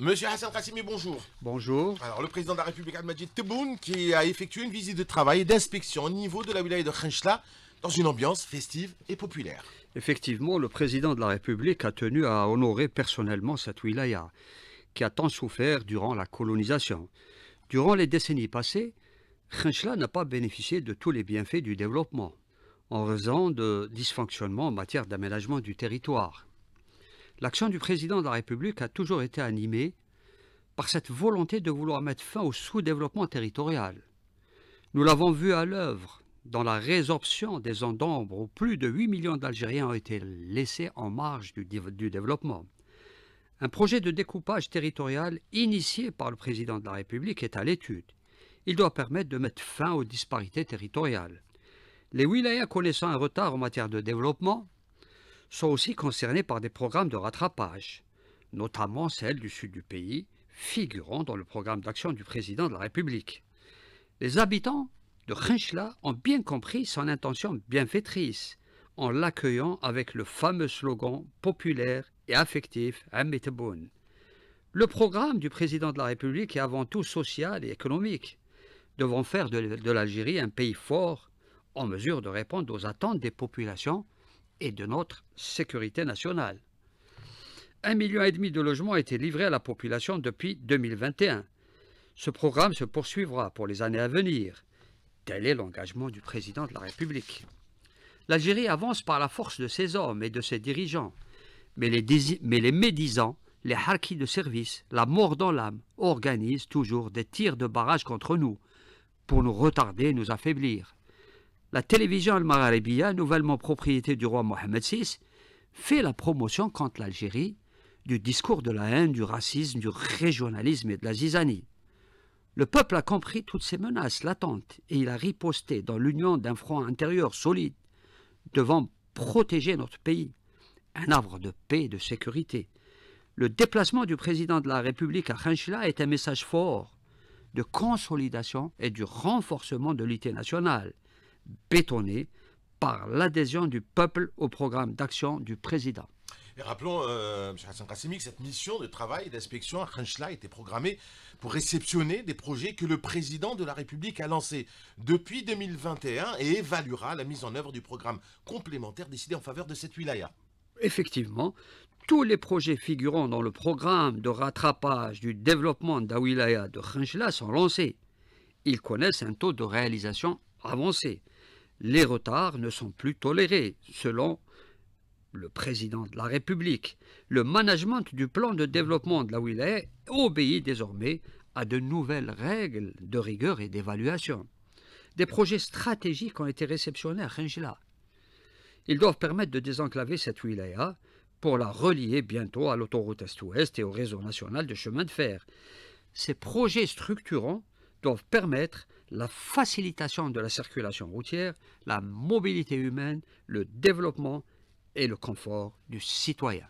Monsieur Hassan Kassimi, bonjour. Bonjour. Alors, le président de la République, Al-Majid Tebboune, qui a effectué une visite de travail et d'inspection au niveau de la wilaya de Khenchla, dans une ambiance festive et populaire. Effectivement, le président de la République a tenu à honorer personnellement cette wilaya, qui a tant souffert durant la colonisation. Durant les décennies passées, Khenchla n'a pas bénéficié de tous les bienfaits du développement, en raison de dysfonctionnements en matière d'aménagement du territoire. L'action du président de la République a toujours été animée par cette volonté de vouloir mettre fin au sous-développement territorial. Nous l'avons vu à l'œuvre dans la résorption des zones d'ombre où plus de 8 millions d'Algériens ont été laissés en marge du, du, développement. Un projet de découpage territorial initié par le président de la République est à l'étude. Il doit permettre de mettre fin aux disparités territoriales. Les wilayas connaissant un retard en matière de développement, sont aussi concernés par des programmes de rattrapage, notamment celles du sud du pays, figurant dans le programme d'action du président de la République. Les habitants de Khenchla ont bien compris son intention bienfaitrice en l'accueillant avec le fameux slogan populaire et affectif Amiteboun. Le programme du président de la République est avant tout social et économique, devant faire de l'Algérie un pays fort en mesure de répondre aux attentes des populations et de notre sécurité nationale. Un million et demi de logements a été livré à la population depuis 2021. Ce programme se poursuivra pour les années à venir. Tel est l'engagement du président de la République. L'Algérie avance par la force de ses hommes et de ses dirigeants. Mais les, mais médisants, les harkis de service, la mort dans l'âme, organisent toujours des tirs de barrage contre nous pour nous retarder et nous affaiblir la télévision al nouvellement propriété du roi Mohamed VI, fait la promotion contre l'Algérie du discours de la haine, du racisme, du régionalisme et de la zizanie. Le peuple a compris toutes ces menaces latentes et il a riposté dans l'union d'un front intérieur solide devant protéger notre pays, un arbre de paix et de sécurité. Le déplacement du président de la République à Khanchila est un message fort de consolidation et du renforcement de l'unité nationale. Bétonné par l'adhésion du peuple au programme d'action du président. Et rappelons, euh, M. Hassan Kassimi, que cette mission de travail et d'inspection à Khanchla était programmée pour réceptionner des projets que le président de la République a lancés depuis 2021 et évaluera la mise en œuvre du programme complémentaire décidé en faveur de cette wilaya. Effectivement, tous les projets figurant dans le programme de rattrapage du développement de la wilaya de Khanchla sont lancés. Ils connaissent un taux de réalisation avancé les retards ne sont plus tolérés, selon le président de la République. Le management du plan de développement de la Wilaya obéit désormais à de nouvelles règles de rigueur et d'évaluation. Des projets stratégiques ont été réceptionnés à Rengela. Ils doivent permettre de désenclaver cette wilaya pour la relier bientôt à l'autoroute Est-Ouest et au réseau national de chemin de fer. Ces projets structurants doivent permettre la facilitation de la circulation routière, la mobilité humaine, le développement et le confort du citoyen.